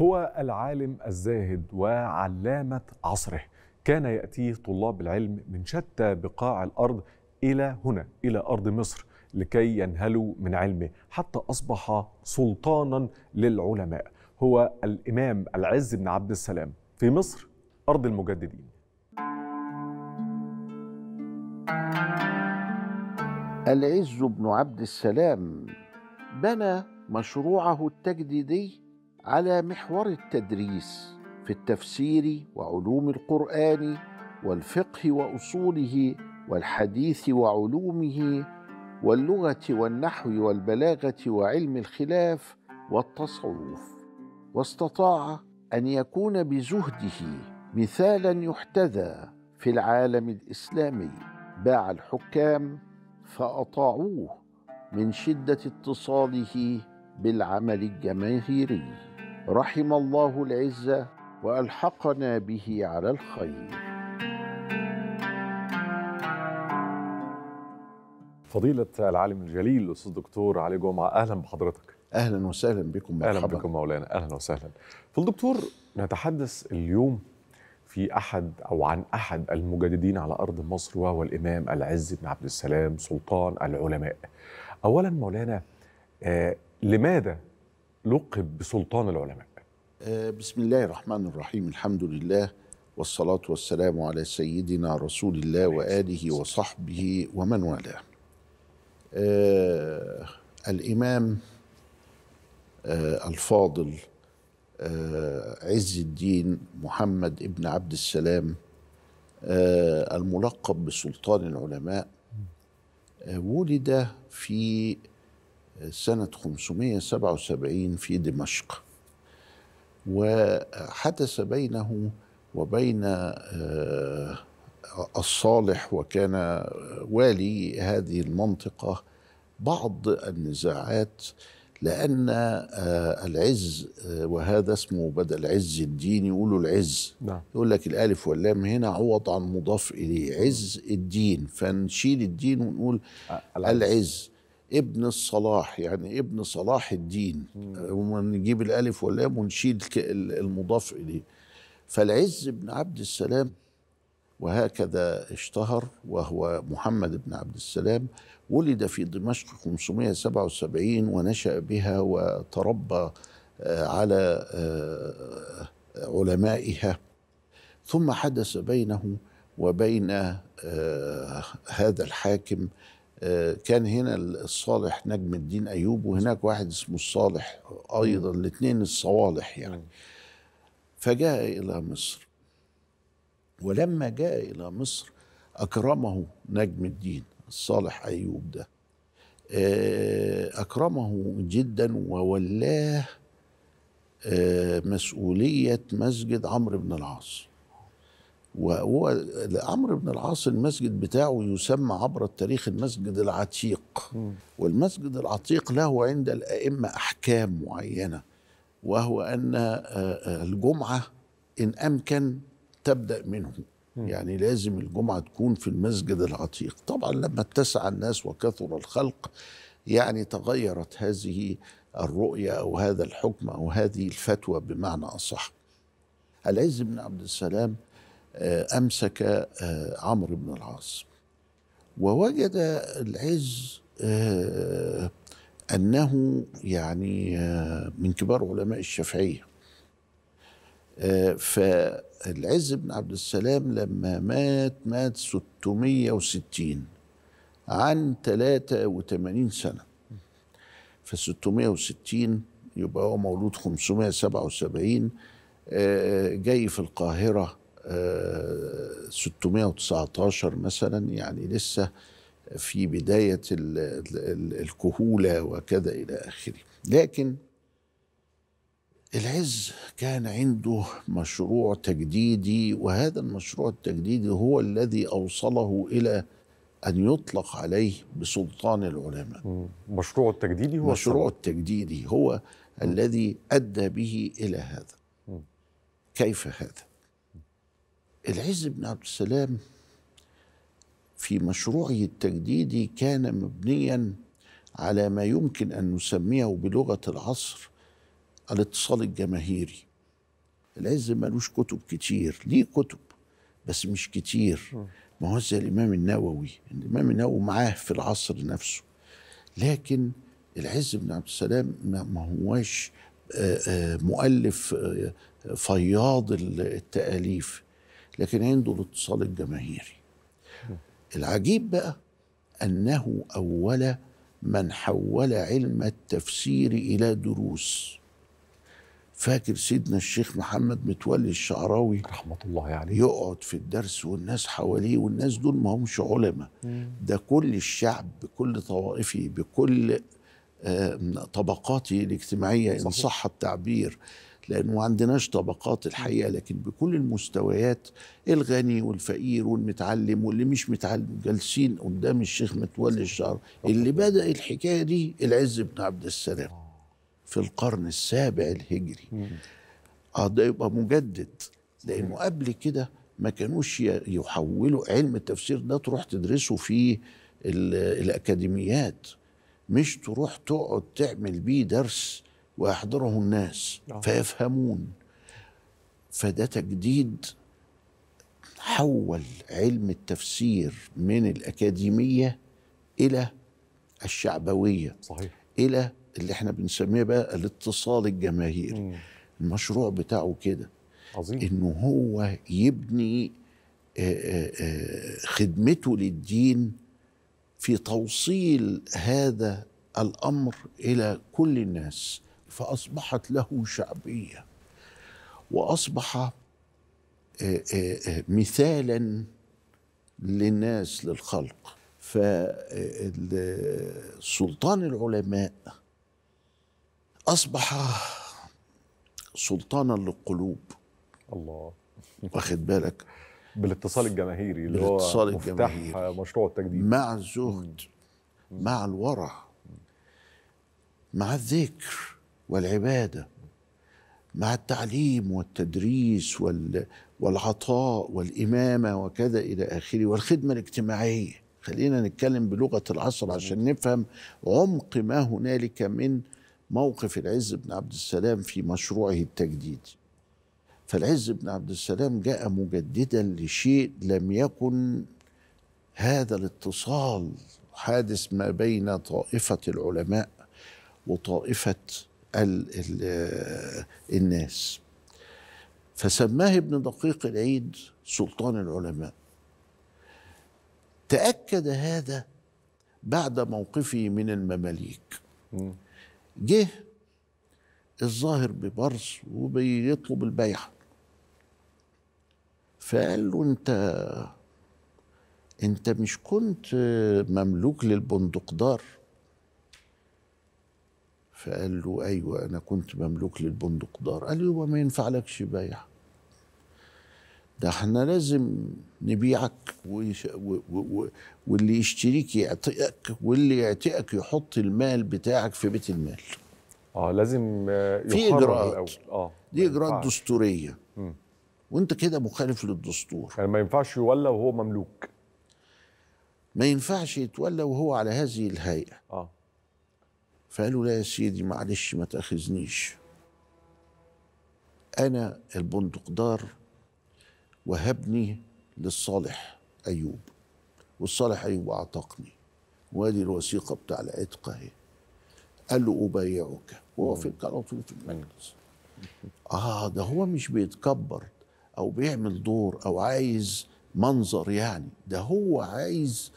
هو العالم الزاهد وعلامة عصره كان يأتيه طلاب العلم من شتى بقاع الأرض إلى هنا إلى أرض مصر لكي ينهلوا من علمه حتى أصبح سلطانا للعلماء هو الإمام العز بن عبد السلام في مصر أرض المجددين العز بن عبد السلام بنى مشروعه التجديدي على محور التدريس في التفسير وعلوم القران والفقه واصوله والحديث وعلومه واللغه والنحو والبلاغه وعلم الخلاف والتصوف واستطاع ان يكون بزهده مثالا يحتذى في العالم الاسلامي باع الحكام فاطاعوه من شده اتصاله بالعمل الجماهيري رحم الله العزه والحقنا به على الخير فضيلة العالم الجليل الأستاذ الدكتور علي جمعة أهلا بحضرتك أهلا وسهلا بكم مرحبا أهلا بكم مولانا أهلا وسهلا فالدكتور نتحدث اليوم في أحد أو عن أحد المجددين على أرض مصر وهو الإمام العز بن عبد السلام سلطان العلماء أولا مولانا آه لماذا لقب بسلطان العلماء آه، بسم الله الرحمن الرحيم الحمد لله والصلاة والسلام على سيدنا رسول الله وآله وصحبه ومن والاه آه الإمام آه الفاضل آه عز الدين محمد ابن عبد السلام آه، الملقب بسلطان العلماء آه، ولد في سنة 577 في دمشق وحدث بينه وبين آه، الصالح وكان والي هذه المنطقة بعض النزاعات لأن آه، العز آه، وهذا اسمه بدل عز الدين يقولوا العز نعم. يقول لك الألف واللام هنا عوض عن مضاف إليه عز الدين فنشيل الدين ونقول العز ابن الصلاح يعني ابن صلاح الدين آه، ونجيب الالف واللام ونشيل المضاف اليه فالعز بن عبد السلام وهكذا اشتهر وهو محمد بن عبد السلام ولد في دمشق 577 ونشأ بها وتربى آه، على آه، علمائها ثم حدث بينه وبين هذا الحاكم كان هنا الصالح نجم الدين ايوب وهناك واحد اسمه الصالح ايضا الاثنين الصوالح يعني فجاء الى مصر ولما جاء الى مصر اكرمه نجم الدين الصالح ايوب ده آه، اكرمه جدا وولاه آه، مسؤوليه مسجد عمرو بن العاص وهو عمرو بن العاص المسجد بتاعه يسمى عبر التاريخ المسجد العتيق والمسجد العتيق له عند الأئمة أحكام معينة وهو أن آه، آه، الجمعة إن أمكن تبدأ منه يعني لازم الجمعة تكون في المسجد العتيق طبعا لما اتسع الناس وكثر الخلق يعني تغيرت هذه الرؤية أو هذا الحكم أو هذه الفتوى بمعنى أصح العز بن عبد السلام آه، أمسك آه، عمرو بن العاص ووجد العز آه، أنه يعني من كبار علماء الشافعية فالعز بن عبد السلام لما مات مات 660 عن 83 سنة ف 660 يبقى هو مولود 577 جاي في القاهرة 619 آه، مثلا يعني لسه في بداية الكهولة وكذا إلى آخره لكن العز كان عنده مشروع تجديدي وهذا المشروع التجديدي هو الذي أوصله إلى أن يطلق عليه بسلطان العلماء مشروع التجديدي هو مشروع التجديدي هو م. الذي أدى به إلى هذا م. كيف هذا العز بن عبد السلام في مشروعه التجديدي كان مبنيا على ما يمكن ان نسميه بلغه العصر الاتصال الجماهيري العز ملوش كتب كتير ليه كتب بس مش كتير ما هو زي الامام النووي الامام النووي معاه في العصر نفسه لكن العز بن عبد السلام ما هواش آه، آه، مؤلف آه، فياض التاليف لكن عنده الاتصال الجماهيري العجيب بقى انه اول من حول علم التفسير الى دروس فاكر سيدنا الشيخ محمد متولي الشعراوي رحمة الله عليه يقعد في الدرس والناس حواليه والناس دول ما همش علماء ده كل الشعب بكل طوائفي بكل آه، طبقاته الاجتماعية إن صح التعبير لأنه ما عندناش طبقات الحقيقة لكن بكل المستويات الغني والفقير والمتعلم واللي مش متعلم جالسين قدام الشيخ متولي الشعر اللي بدأ الحكاية دي العز بن عبد السلام في القرن السابع الهجري اه ده يبقى مجدد لأنه قبل كده ما كانوش يحولوا علم التفسير ده تروح تدرسه في الأكاديميات مش تروح تقعد تعمل بيه درس ويحضره الناس آه. فيفهمون فده تجديد حول علم التفسير من الأكاديمية إلى الشعبوية صحيح. إلى اللي احنا بنسميه بقى الاتصال الجماهيري مم. المشروع بتاعه كده عظيم إنه هو يبني آه، آه، خدمته للدين في توصيل هذا الأمر إلى كل الناس فأصبحت له شعبية وأصبح آه، آه، آه، مثالا للناس للخلق فسلطان العلماء أصبح سلطانا للقلوب الله واخد بالك بالاتصال الجماهيري اللي بالاتصال هو الجماهيري مشروع التجديد مع الزهد مع الورع مع الذكر والعباده مع التعليم والتدريس والعطاء والامامه وكذا الى اخره والخدمه الاجتماعيه خلينا نتكلم بلغه العصر عشان نفهم عمق ما هنالك من موقف العز بن عبد السلام في مشروعه التجديدي فالعز بن عبد السلام جاء مجددا لشيء لم يكن هذا الاتصال حادث ما بين طائفه العلماء وطائفه ال آه, الناس فسماه ابن دقيق العيد سلطان العلماء تأكد هذا بعد موقفه من المماليك جه الظاهر ببرص وبيطلب البيعة فقال له انت انت مش كنت مملوك للبندقدار فقال له أيوة أنا كنت مملوك للبندقدار قال له يبقى ما ينفعلكش بيع ده احنا لازم نبيعك ويش... و... و... واللي يشتريك يعتقك واللي يعتقك يحط المال بتاعك في بيت المال اه لازم في اجراءات اه دي اجراءات دستوريه وانت كده مخالف للدستور يعني ما ينفعش يولى وهو مملوك ما ينفعش يتولى وهو على هذه الهيئه اه فقالوا لا يا سيدي معلش ما تاخذنيش انا البندقدار وهبني للصالح ايوب والصالح ايوب اعتقني وادي الوثيقه بتاع العتق اهي قال له ابايعك ووافق على طول في المجلس اه ده هو مش بيتكبر او بيعمل دور او عايز منظر يعني ده هو عايز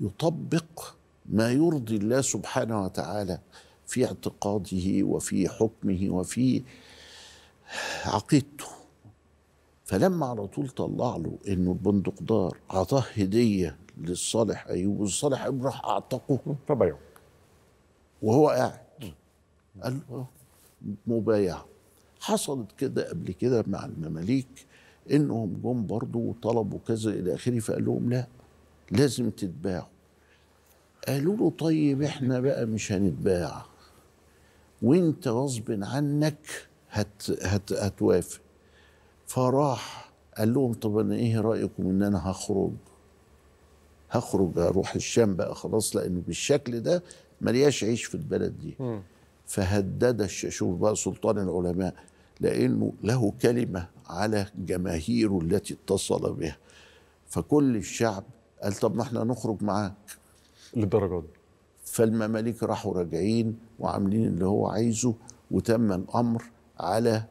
يطبق ما يرضي الله سبحانه وتعالى في اعتقاده وفي حكمه وفي عقيدته فلما على طول طلع له انه البندقدار اعطاه هديه للصالح ايوب والصالح ايوب راح اعتقه فبايعه وهو قاعد قال له مبايع حصلت كده قبل كده مع المماليك انهم جم برضه وطلبوا كذا الى اخره فقال لهم لا لازم تتباعوا قالوا له طيب احنا بقى مش هنتباع وانت غصب عنك هت هت هتوافق فراح قال لهم طب انا ايه رايكم ان انا هخرج هخرج اروح الشام بقى خلاص لان بالشكل ده ملياش عيش في البلد دي فهدد شوف بقى سلطان العلماء لانه له كلمه على جماهيره التي اتصل بها فكل الشعب قال طب ما احنا نخرج معاك للدرجه دي فالمماليك راحوا راجعين وعاملين اللي هو عايزه وتم الامر على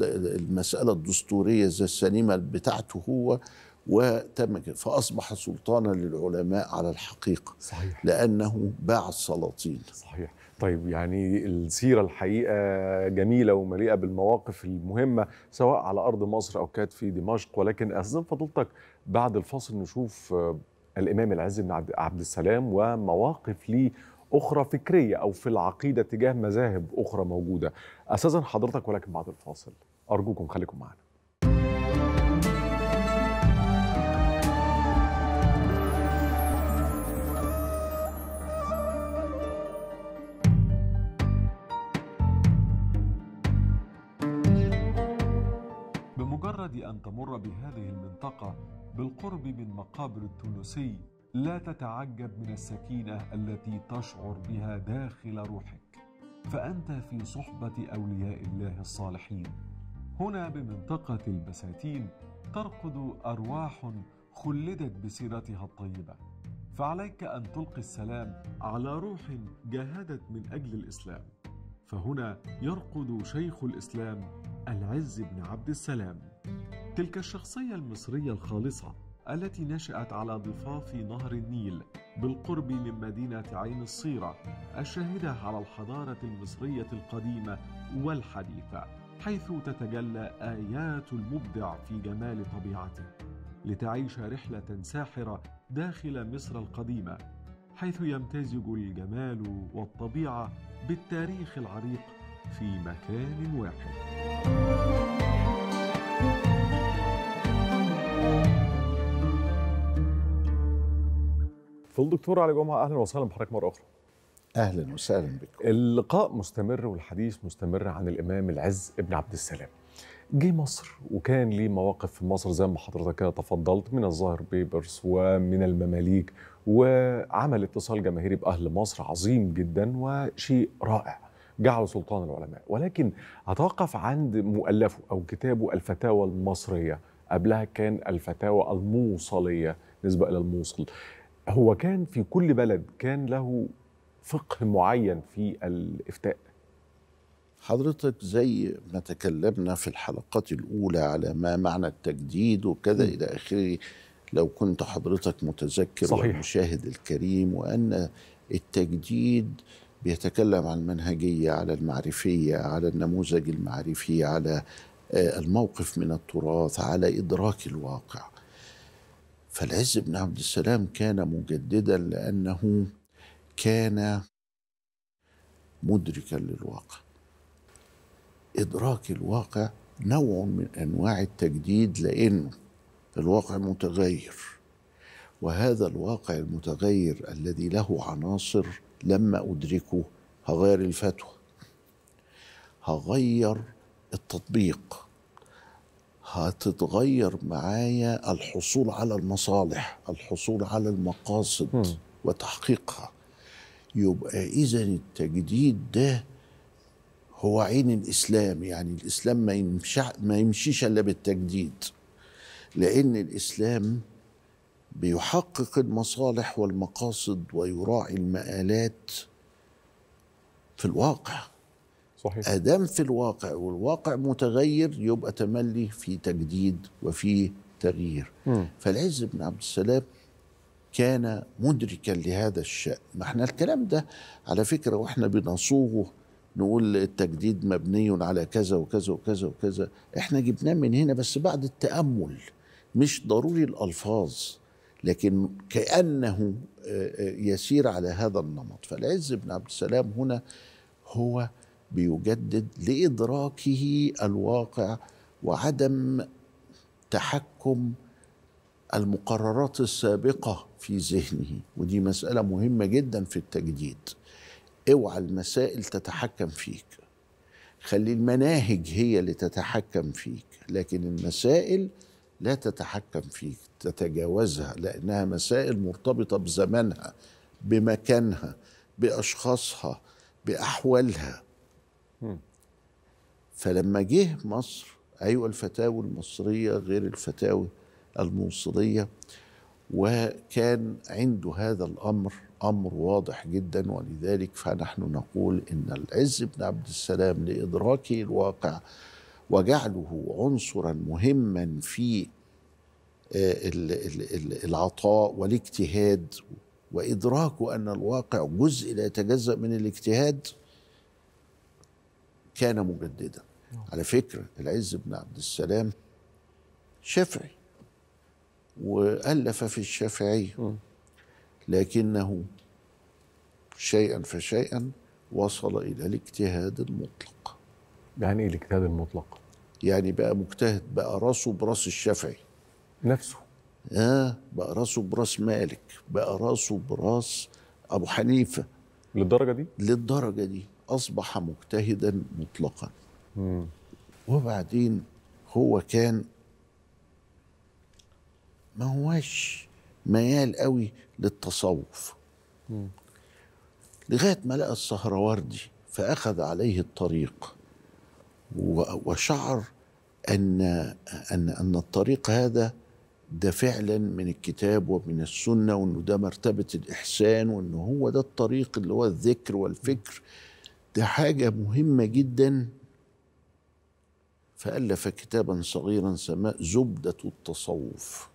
المساله الدستوريه زي السليمه بتاعته هو وتم كده فاصبح سلطانا للعلماء على الحقيقه صحيح لانه باع السلاطين صحيح طيب يعني السيرة الحقيقة جميلة ومليئة بالمواقف المهمة سواء على أرض مصر أو كانت في دمشق ولكن أستاذ فضيلتك بعد الفاصل نشوف الإمام العز بن عبد السلام ومواقف ليه أخرى فكرية أو في العقيدة تجاه مذاهب أخرى موجودة أستاذن حضرتك ولكن بعد الفاصل أرجوكم خليكم معنا تمر بهذه المنطقة بالقرب من مقابر التونسي لا تتعجب من السكينة التي تشعر بها داخل روحك فأنت في صحبة أولياء الله الصالحين هنا بمنطقة البساتين ترقد أرواح خلدت بسيرتها الطيبة فعليك أن تلقي السلام على روح جاهدت من أجل الإسلام فهنا يرقد شيخ الإسلام العز بن عبد السلام تلك الشخصية المصرية الخالصة التي نشأت على ضفاف نهر النيل بالقرب من مدينة عين الصيرة الشاهدة على الحضارة المصرية القديمة والحديثة حيث تتجلى آيات المبدع في جمال طبيعته لتعيش رحلة ساحرة داخل مصر القديمة حيث يمتزج الجمال والطبيعة بالتاريخ العريق في مكان واحد. دكتور علي جمعه اهلا وسهلا بحضرتك مره اخرى اهلا وسهلا بك اللقاء مستمر والحديث مستمر عن الامام العز ابن عبد السلام جه مصر وكان ليه مواقف في مصر زي ما حضرتك تفضلت من الظاهر بيبرس ومن المماليك وعمل اتصال جماهيري باهل مصر عظيم جدا وشيء رائع جعله سلطان العلماء ولكن اتوقف عند مؤلفه او كتابه الفتاوى المصريه قبلها كان الفتاوى الموصليه نسبه الى الموصل هو كان في كل بلد كان له فقه معين في الافتاء حضرتك زي ما تكلمنا في الحلقات الاولى على ما معنى التجديد وكذا الى اخره لو كنت حضرتك متذكر صحيح. والمشاهد الكريم وان التجديد بيتكلم عن المنهجيه على المعرفيه على النموذج المعرفي على آه، الموقف من التراث على ادراك الواقع فالعز بن عبد السلام كان مجددا لأنه كان مدركا للواقع إدراك الواقع نوع من أنواع التجديد لأنه الواقع متغير وهذا الواقع المتغير الذي له عناصر لما أدركه هغير الفتوى هغير التطبيق هتتغير معايا الحصول على المصالح الحصول على المقاصد م. وتحقيقها يبقى اذا التجديد ده هو عين الاسلام يعني الاسلام ما يمشع ما يمشيش الا بالتجديد لان الاسلام بيحقق المصالح والمقاصد ويراعي المآلات في الواقع صحيح ادام في الواقع والواقع متغير يبقى تملي في تجديد وفي تغيير فالعز بن عبد السلام كان مدركا لهذا الشأن ما احنا الكلام ده على فكرة واحنا بنصوغه نقول التجديد مبني على كذا وكذا وكذا وكذا احنا جبناه من هنا بس بعد التأمل مش ضروري الألفاظ لكن كأنه آه، آه، يسير على هذا النمط فالعز بن عبد السلام هنا هو بيجدد لادراكه الواقع وعدم تحكم المقررات السابقه في ذهنه ودي مساله مهمه جدا في التجديد اوعى المسائل تتحكم فيك خلي المناهج هي اللي تتحكم فيك لكن المسائل لا تتحكم فيك تتجاوزها لانها مسائل مرتبطه بزمانها بمكانها باشخاصها باحوالها فلما جه مصر أيوة الفتاوى المصرية غير الفتاوى الموصلية وكان عنده هذا الأمر أمر واضح جدا ولذلك فنحن نقول إن العز بن عبد السلام لإدراكه الواقع وجعله عنصرا مهما في آه، العطاء والاجتهاد وإدراكه أن الواقع جزء لا يتجزأ من الاجتهاد كان مجددا على فكرة العز بن عبد السلام شافعي وألف في الشافعية لكنه شيئا فشيئا وصل إلى الاجتهاد المطلق يعني إيه الاجتهاد المطلق؟ يعني بقى مجتهد بقى راسه براس الشافعي نفسه اه بقى راسه براس مالك بقى راسه براس ابو حنيفه للدرجه دي للدرجه دي أصبح مجتهدا مطلقا مم. وبعدين هو كان ما هوش ميال قوي للتصوف لغاية ما لقى السهروردي فأخذ عليه الطريق وشعر أن أن أن الطريق هذا ده فعلا من الكتاب ومن السنة وأنه ده مرتبة الإحسان وأنه هو ده الطريق اللي هو الذكر والفكر ده حاجة مهمة جدا فألف كتابا صغيرا سماه زبدة التصوف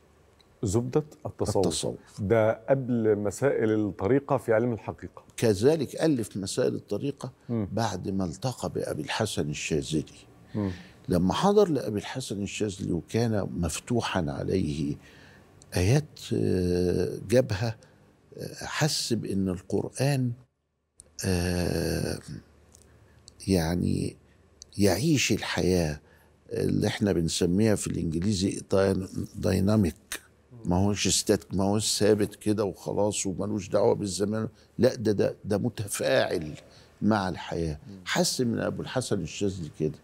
زبدة التصوف. التصوف ده قبل مسائل الطريقة في علم الحقيقة كذلك ألف مسائل الطريقة م. بعد ما التقى بأبي الحسن الشاذلي لما حضر لأبي الحسن الشاذلي وكان مفتوحا عليه آيات آه، جابها آه، حس بأن القرآن آه، يعني يعيش الحياه اللي احنا بنسميها في الانجليزي دايناميك ما هوش ستاتيك ما هوش ثابت كده وخلاص وملوش دعوه بالزمان لا ده ده ده متفاعل مع الحياه حس من ابو الحسن الشاذلي كده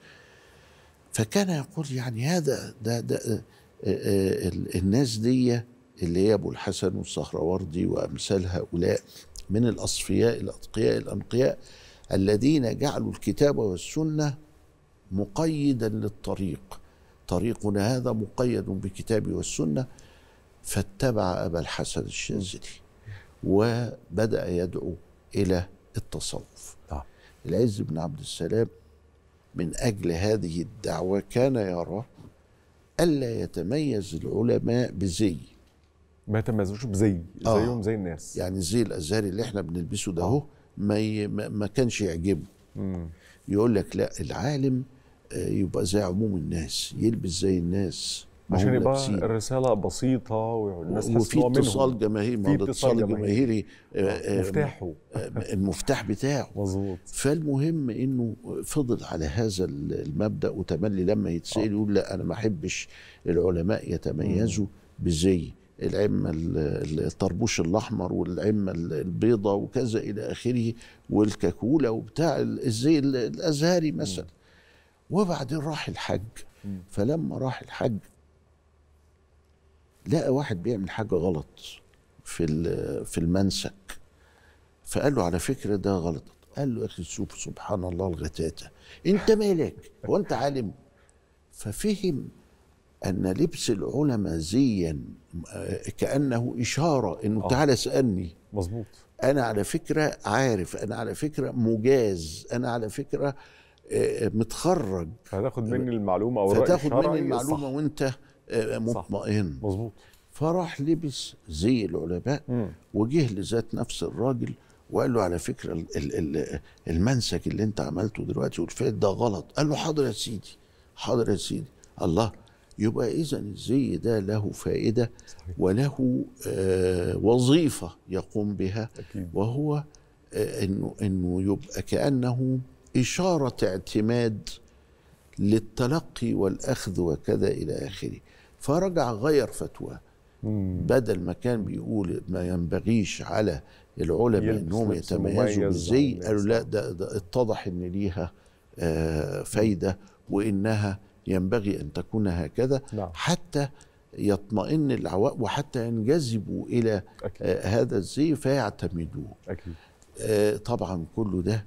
فكان يقول يعني هذا ده ده آه، آه، آه، الناس دي اللي هي ابو الحسن والسهروردي وامثال هؤلاء من الاصفياء الاتقياء الانقياء الذين جعلوا الكتاب والسنه مقيدا للطريق طريقنا هذا مقيد بالكتاب والسنه فاتبع ابا الحسن الشاذلي وبدا يدعو الى التصوف نعم. العز بن عبد السلام من اجل هذه الدعوه كان يرى الا يتميز العلماء بزي ما يتميزوش بزي آه. زيهم زي الناس يعني زي الازهري اللي احنا بنلبسه ده اهو آه. ما ي... ما كانش يعجبه يقول لك لا العالم آه، يبقى زي عموم الناس يلبس زي الناس عشان يبقى لابسين. الرساله بسيطه والناس وفي اتصال جماهيري ما اتصال جماهيري آه، آه، مفتاحه المفتاح بتاعه مظبوط فالمهم انه فضل على هذا المبدا وتملي لما يتسال يقول لا انا ما احبش العلماء يتميزوا بزي العمة الطربوش الأحمر والعمة البيضة وكذا إلى آخره والكاكولة وبتاع الزي الأزهري مثلا وبعدين راح الحج فلما راح الحج لقى واحد بيعمل حاجة غلط في في المنسك فقال له على فكرة ده غلط قال له يا أخي شوف سبحان الله الغتاتة أنت مالك هو أنت عالم ففهم ان لبس العلماء زيا آه، كانه اشاره انه آه. تعالى اسالني مظبوط انا على فكره عارف انا على فكره مجاز انا على فكره آه، آه، متخرج هتاخد مني المعلومه او هتاخد مني المعلومه صح. وانت مطمئن مظبوط فراح لبس زي العلماء وجه لذات نفس الراجل وقال له على فكره المنسك اللي انت عملته دلوقتي والفات ده غلط قال له حاضر يا سيدي حاضر يا سيدي الله يبقى إذا الزي ده له فائدة وله آه، وظيفة يقوم بها وهو آه، إنه, إنه يبقى كأنه إشارة اعتماد للتلقي والأخذ وكذا إلى آخره فرجع غير فتواه بدل ما كان بيقول ما ينبغيش على العلماء انهم يتميزوا بالزي قالوا لا ده, ده اتضح ان ليها آه فايده وانها ينبغي أن تكون هكذا نعم. حتى يطمئن العوام وحتى ينجذبوا إلى أكيد. آه، هذا الزي فيعتمدوه أكيد. آه، طبعا كل ده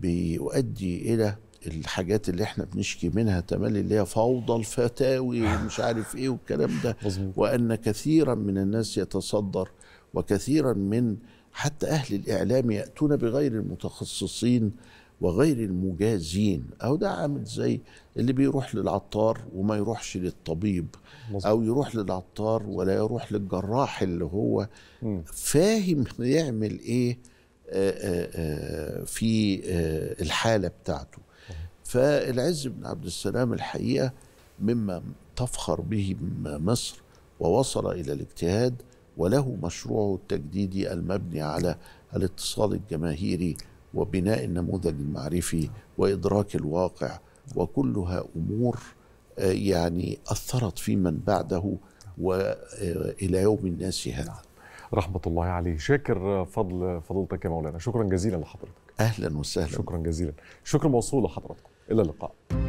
بيؤدي إلى الحاجات اللي احنا بنشكي منها تملي اللي هي فوضى الفتاوي ومش عارف ايه والكلام ده وان كثيرا من الناس يتصدر وكثيرا من حتى اهل الاعلام ياتون بغير المتخصصين وغير المجازين أو ده عامل زي اللي بيروح للعطار وما يروحش للطبيب مزبط. أو يروح للعطار ولا يروح للجراح اللي هو م. فاهم يعمل إيه آه، آه، آه، في الحالة بتاعته فالعز بن عبد السلام الحقيقة مما تفخر به مصر ووصل إلى الاجتهاد وله مشروعه التجديدي المبني على الاتصال الجماهيري وبناء النموذج المعرفي وإدراك الواقع وكلها أمور آه، يعني أثرت في من بعده وإلى آه، يوم الناس هذا نعم. رحمة الله عليه شاكر آه، فضل فضلتك يا مولانا شكرا جزيلا لحضرتك أهلا وسهلا شكرا جزيلا شكرا موصول لحضرتك إلى اللقاء